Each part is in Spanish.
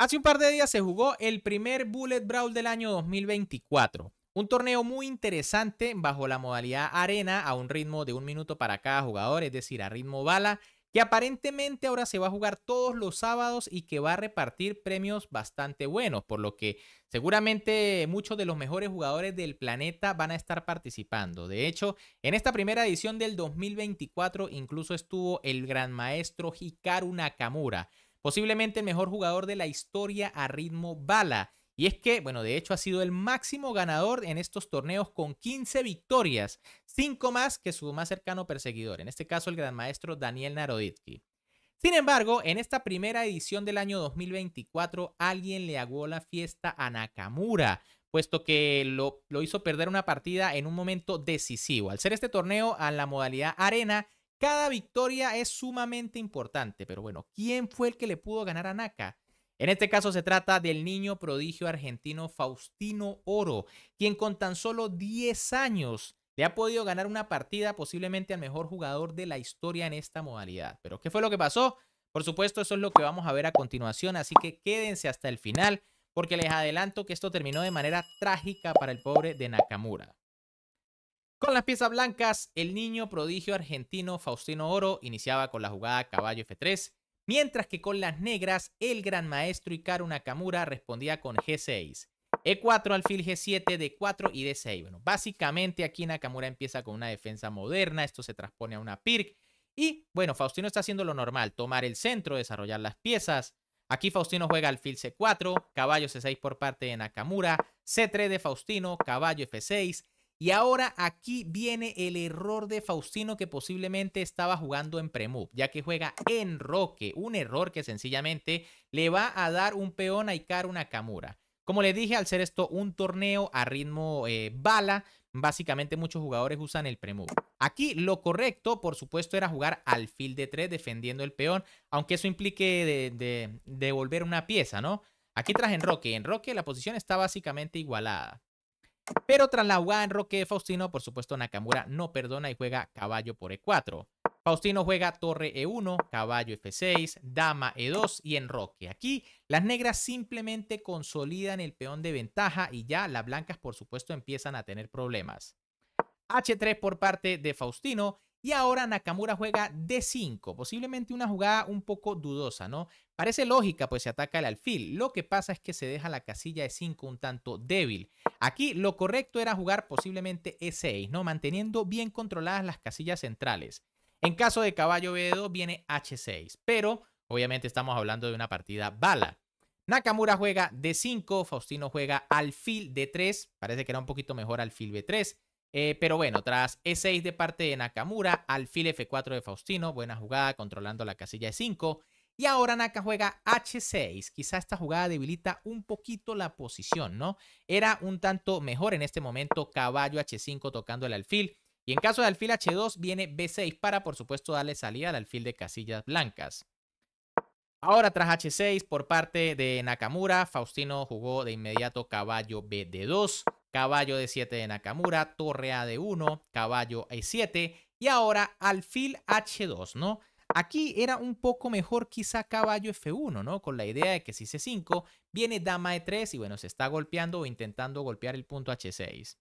Hace un par de días se jugó el primer Bullet Brawl del año 2024. Un torneo muy interesante bajo la modalidad arena a un ritmo de un minuto para cada jugador, es decir, a ritmo bala, que aparentemente ahora se va a jugar todos los sábados y que va a repartir premios bastante buenos, por lo que seguramente muchos de los mejores jugadores del planeta van a estar participando. De hecho, en esta primera edición del 2024 incluso estuvo el gran maestro Hikaru Nakamura posiblemente el mejor jugador de la historia a ritmo bala. Y es que, bueno, de hecho ha sido el máximo ganador en estos torneos con 15 victorias, 5 más que su más cercano perseguidor, en este caso el gran maestro Daniel Naroditsky. Sin embargo, en esta primera edición del año 2024, alguien le aguó la fiesta a Nakamura, puesto que lo, lo hizo perder una partida en un momento decisivo. Al ser este torneo a la modalidad arena, cada victoria es sumamente importante, pero bueno, ¿quién fue el que le pudo ganar a Naka? En este caso se trata del niño prodigio argentino Faustino Oro, quien con tan solo 10 años le ha podido ganar una partida posiblemente al mejor jugador de la historia en esta modalidad. Pero ¿qué fue lo que pasó? Por supuesto, eso es lo que vamos a ver a continuación, así que quédense hasta el final porque les adelanto que esto terminó de manera trágica para el pobre de Nakamura. Con las piezas blancas, el niño prodigio argentino Faustino Oro iniciaba con la jugada caballo F3, mientras que con las negras, el gran maestro Ikaru Nakamura respondía con G6. E4, alfil G7, D4 y D6. Bueno, básicamente aquí Nakamura empieza con una defensa moderna, esto se transpone a una PIRC. Y bueno, Faustino está haciendo lo normal, tomar el centro, desarrollar las piezas. Aquí Faustino juega alfil C4, caballo C6 por parte de Nakamura, C3 de Faustino, caballo F6, y ahora aquí viene el error de Faustino que posiblemente estaba jugando en premove, ya que juega en roque, un error que sencillamente le va a dar un peón a una Kamura. Como les dije, al ser esto un torneo a ritmo eh, bala, básicamente muchos jugadores usan el premove. Aquí lo correcto, por supuesto, era jugar al alfil de tres defendiendo el peón, aunque eso implique de, devolver una pieza, ¿no? Aquí roque, en roque la posición está básicamente igualada. Pero tras la jugada en Roque de Faustino, por supuesto Nakamura no perdona y juega caballo por E4. Faustino juega torre E1, caballo F6, dama E2 y en roque. Aquí las negras simplemente consolidan el peón de ventaja y ya las blancas por supuesto empiezan a tener problemas. H3 por parte de Faustino y ahora Nakamura juega D5, posiblemente una jugada un poco dudosa, ¿no? Parece lógica, pues se ataca el alfil. Lo que pasa es que se deja la casilla e 5 un tanto débil. Aquí lo correcto era jugar posiblemente E6, ¿no? Manteniendo bien controladas las casillas centrales. En caso de caballo B2 viene H6, pero obviamente estamos hablando de una partida bala. Nakamura juega D5, Faustino juega alfil D3, parece que era un poquito mejor alfil B3. Eh, pero bueno, tras E6 de parte de Nakamura, alfil F4 de Faustino, buena jugada controlando la casilla E5. Y ahora Naka juega H6. Quizá esta jugada debilita un poquito la posición, ¿no? Era un tanto mejor en este momento caballo H5 tocando el alfil. Y en caso de alfil H2 viene B6 para, por supuesto, darle salida al alfil de casillas blancas. Ahora tras H6 por parte de Nakamura, Faustino jugó de inmediato caballo B 2 caballo de 7 de Nakamura, torre A de 1, caballo E7 y ahora alfil H2, ¿no? Aquí era un poco mejor quizá caballo F1, ¿no? Con la idea de que si C5 viene dama E3 y bueno, se está golpeando o intentando golpear el punto H6.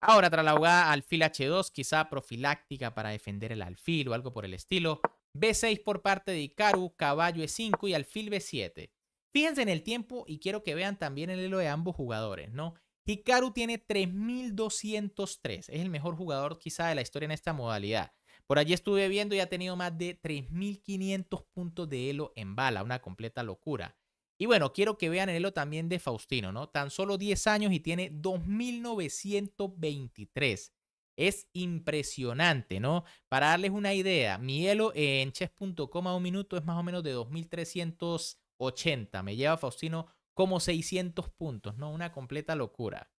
Ahora tras la jugada alfil H2, quizá profiláctica para defender el alfil o algo por el estilo. B6 por parte de Ikaru, caballo E5 y alfil B7. Fíjense en el tiempo y quiero que vean también el hilo de ambos jugadores, ¿no? Hikaru tiene 3.203. Es el mejor jugador quizá de la historia en esta modalidad. Por allí estuve viendo y ha tenido más de 3.500 puntos de Elo en bala. Una completa locura. Y bueno, quiero que vean el Elo también de Faustino, ¿no? Tan solo 10 años y tiene 2.923. Es impresionante, ¿no? Para darles una idea, mi Elo en chess.com un minuto es más o menos de 2.380. Me lleva Faustino como 600 puntos, ¿no? Una completa locura.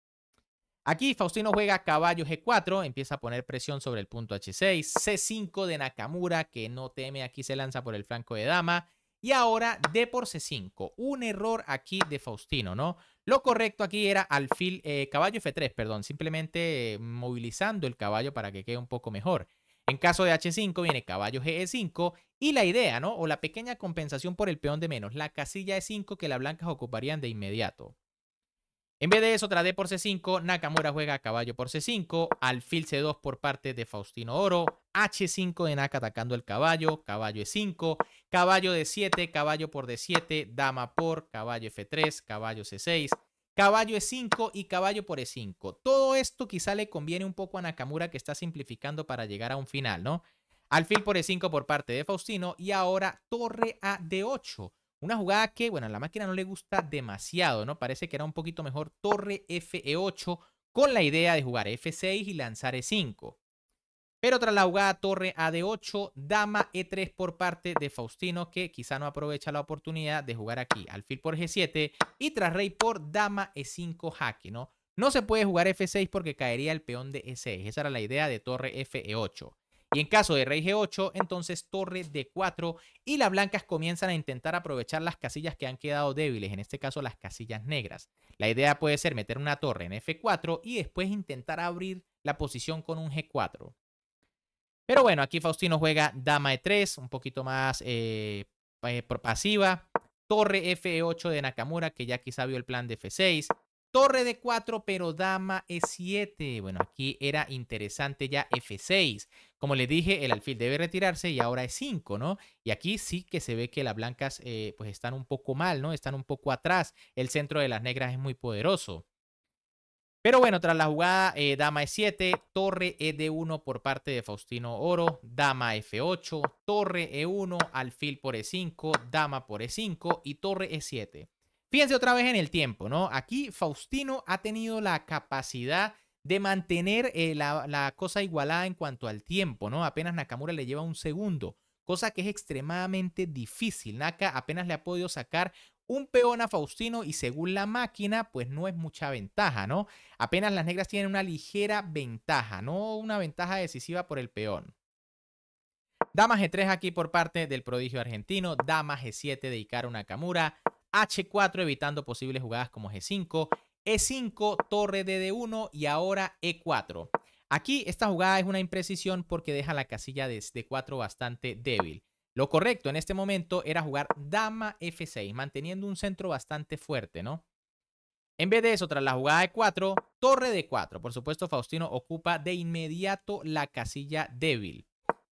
Aquí Faustino juega caballo G4, empieza a poner presión sobre el punto H6, C5 de Nakamura, que no teme, aquí se lanza por el flanco de dama, y ahora D por C5, un error aquí de Faustino, ¿no? Lo correcto aquí era alfil, eh, caballo F3, perdón, simplemente eh, movilizando el caballo para que quede un poco mejor. En caso de H5 viene caballo GE5 y la idea, ¿no? O la pequeña compensación por el peón de menos, la casilla E5 que las blancas ocuparían de inmediato. En vez de eso, tras D por C5, Nakamura juega caballo por C5, alfil C2 por parte de Faustino Oro, H5 de Naka atacando el caballo, caballo E5, caballo D7, caballo por D7, dama por, caballo F3, caballo C6, caballo E5 y caballo por E5. Todo esto quizá le conviene un poco a Nakamura que está simplificando para llegar a un final, ¿no? Alfil por E5 por parte de Faustino y ahora torre a D8. Una jugada que, bueno, a la máquina no le gusta demasiado, ¿no? Parece que era un poquito mejor torre fe 8 con la idea de jugar F6 y lanzar E5. Pero tras la jugada torre a D8, dama E3 por parte de Faustino, que quizá no aprovecha la oportunidad de jugar aquí. Alfil por G7 y tras rey por dama E5 jaque, ¿no? No se puede jugar F6 porque caería el peón de E6. Esa era la idea de torre FE8. Y en caso de rey G8, entonces torre D4 y las blancas comienzan a intentar aprovechar las casillas que han quedado débiles, en este caso las casillas negras. La idea puede ser meter una torre en F4 y después intentar abrir la posición con un G4. Pero bueno, aquí Faustino juega dama e3, un poquito más eh, eh, pasiva. Torre f8 de Nakamura, que ya quizá vio el plan de f6. Torre de 4, pero dama E7. Bueno, aquí era interesante ya F6. Como les dije, el alfil debe retirarse y ahora es 5 ¿no? Y aquí sí que se ve que las blancas eh, pues están un poco mal, ¿no? Están un poco atrás. El centro de las negras es muy poderoso. Pero bueno, tras la jugada, eh, dama e7, torre ed1 por parte de Faustino Oro, dama f8, torre e1, alfil por e5, dama por e5 y torre e7. Fíjense otra vez en el tiempo, ¿no? Aquí Faustino ha tenido la capacidad de mantener eh, la, la, cosa igualada en cuanto al tiempo, ¿no? Apenas Nakamura le lleva un segundo, cosa que es extremadamente difícil. Naka apenas le ha podido sacar un peón a Faustino y según la máquina, pues no es mucha ventaja, ¿no? Apenas las negras tienen una ligera ventaja, no una ventaja decisiva por el peón. Dama G3 aquí por parte del prodigio argentino, Dama G7 de una camura. H4 evitando posibles jugadas como G5, E5, torre de D1 y ahora E4. Aquí esta jugada es una imprecisión porque deja la casilla de D4 bastante débil. Lo correcto en este momento era jugar dama F6, manteniendo un centro bastante fuerte, ¿no? En vez de eso, tras la jugada de 4, torre de 4. Por supuesto, Faustino ocupa de inmediato la casilla débil.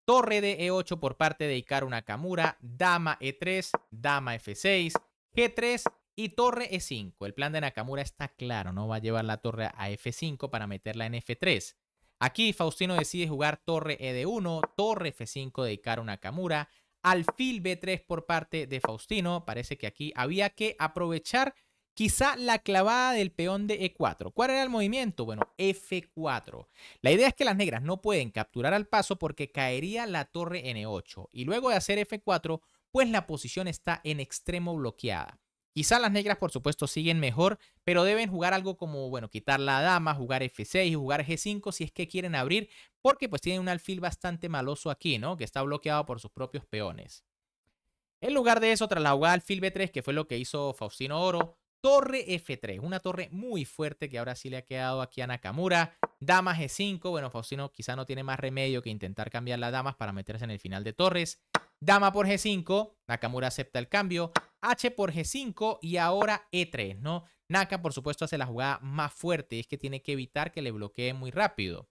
Torre de E8 por parte de Hikaru Nakamura, dama E3, dama F6, G3 y torre E5. El plan de Nakamura está claro, no va a llevar la torre a F5 para meterla en F3. Aquí Faustino decide jugar torre E1, torre F5 de Hikaru Nakamura, alfil B3 por parte de Faustino. Parece que aquí había que aprovechar quizá la clavada del peón de E4. ¿Cuál era el movimiento? Bueno, F4. La idea es que las negras no pueden capturar al paso porque caería la torre N8. Y luego de hacer F4, pues la posición está en extremo bloqueada. Quizá las negras, por supuesto, siguen mejor, pero deben jugar algo como, bueno, quitar la dama, jugar F6 jugar G5 si es que quieren abrir, porque pues tienen un alfil bastante maloso aquí, ¿no? Que está bloqueado por sus propios peones. En lugar de eso, tras la jugada alfil B3, que fue lo que hizo Faustino Oro, torre F3, una torre muy fuerte que ahora sí le ha quedado aquí a Nakamura. Dama G5, bueno, Faustino quizá no tiene más remedio que intentar cambiar las damas para meterse en el final de Torres. Dama por G5, Nakamura acepta el cambio. H por G5 y ahora E3, ¿no? Naka, por supuesto, hace la jugada más fuerte, es que tiene que evitar que le bloquee muy rápido.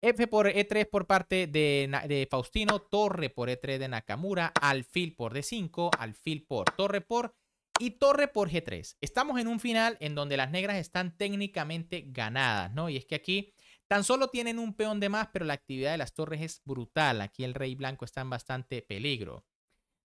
F por E3 por parte de, de Faustino, torre por E3 de Nakamura, alfil por D5, alfil por torre por y torre por G3. Estamos en un final en donde las negras están técnicamente ganadas, ¿no? Y es que aquí Tan solo tienen un peón de más, pero la actividad de las torres es brutal. Aquí el rey blanco está en bastante peligro.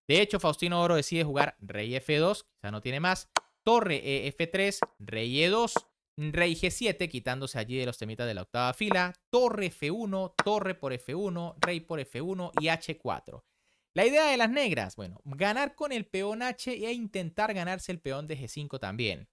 De hecho, Faustino Oro decide jugar rey F2, quizá no tiene más. Torre e, F3, rey E2, rey G7, quitándose allí de los temitas de la octava fila. Torre F1, torre por F1, rey por F1 y H4. La idea de las negras, bueno, ganar con el peón H e intentar ganarse el peón de G5 también.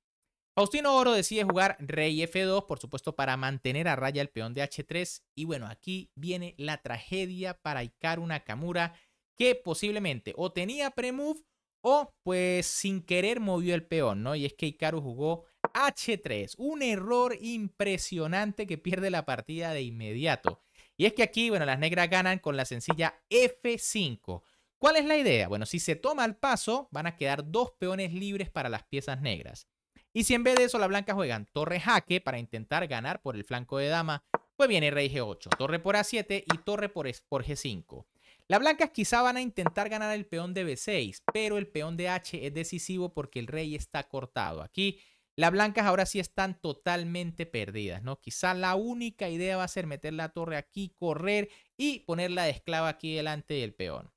Faustino Oro decide jugar rey f2, por supuesto, para mantener a raya el peón de h3. Y bueno, aquí viene la tragedia para Ikaru Nakamura, que posiblemente o tenía premove o pues sin querer movió el peón, ¿no? Y es que Ikaru jugó h3, un error impresionante que pierde la partida de inmediato. Y es que aquí, bueno, las negras ganan con la sencilla f5. ¿Cuál es la idea? Bueno, si se toma el paso, van a quedar dos peones libres para las piezas negras. Y si en vez de eso las blancas juegan torre jaque para intentar ganar por el flanco de dama, pues viene rey g8, torre por a7 y torre por, por g5. Las blancas quizá van a intentar ganar el peón de b6, pero el peón de h es decisivo porque el rey está cortado. Aquí las blancas ahora sí están totalmente perdidas, ¿no? Quizá la única idea va a ser meter la torre aquí, correr y ponerla de esclava aquí delante del peón.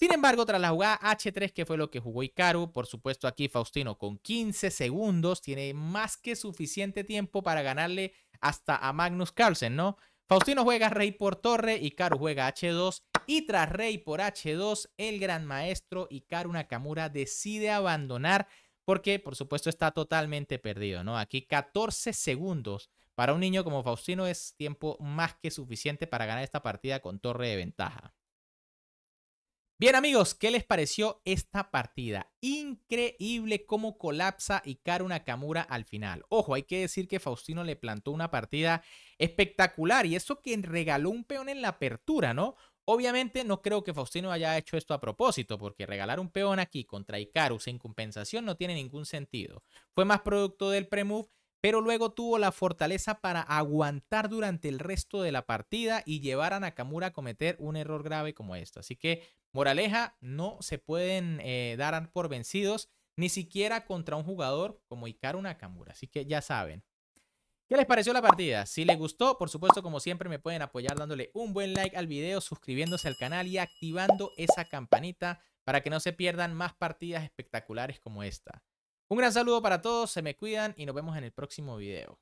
Sin embargo, tras la jugada H3, que fue lo que jugó Ikaru, por supuesto aquí Faustino con 15 segundos, tiene más que suficiente tiempo para ganarle hasta a Magnus Carlsen, ¿no? Faustino juega rey por torre, Ikaru juega H2 y tras rey por H2, el gran maestro Ikaru Nakamura decide abandonar porque por supuesto está totalmente perdido, ¿no? Aquí 14 segundos para un niño como Faustino es tiempo más que suficiente para ganar esta partida con torre de ventaja. Bien amigos, ¿qué les pareció esta partida? Increíble cómo colapsa Hikaru Nakamura al final. Ojo, hay que decir que Faustino le plantó una partida espectacular y eso que regaló un peón en la apertura, ¿no? Obviamente no creo que Faustino haya hecho esto a propósito, porque regalar un peón aquí contra Hikaru sin compensación no tiene ningún sentido. Fue más producto del premove pero luego tuvo la fortaleza para aguantar durante el resto de la partida y llevar a Nakamura a cometer un error grave como esto. Así que, moraleja, no se pueden eh, dar por vencidos, ni siquiera contra un jugador como Hikaru Nakamura. Así que ya saben. ¿Qué les pareció la partida? Si les gustó, por supuesto, como siempre, me pueden apoyar dándole un buen like al video, suscribiéndose al canal y activando esa campanita para que no se pierdan más partidas espectaculares como esta. Un gran saludo para todos, se me cuidan y nos vemos en el próximo video.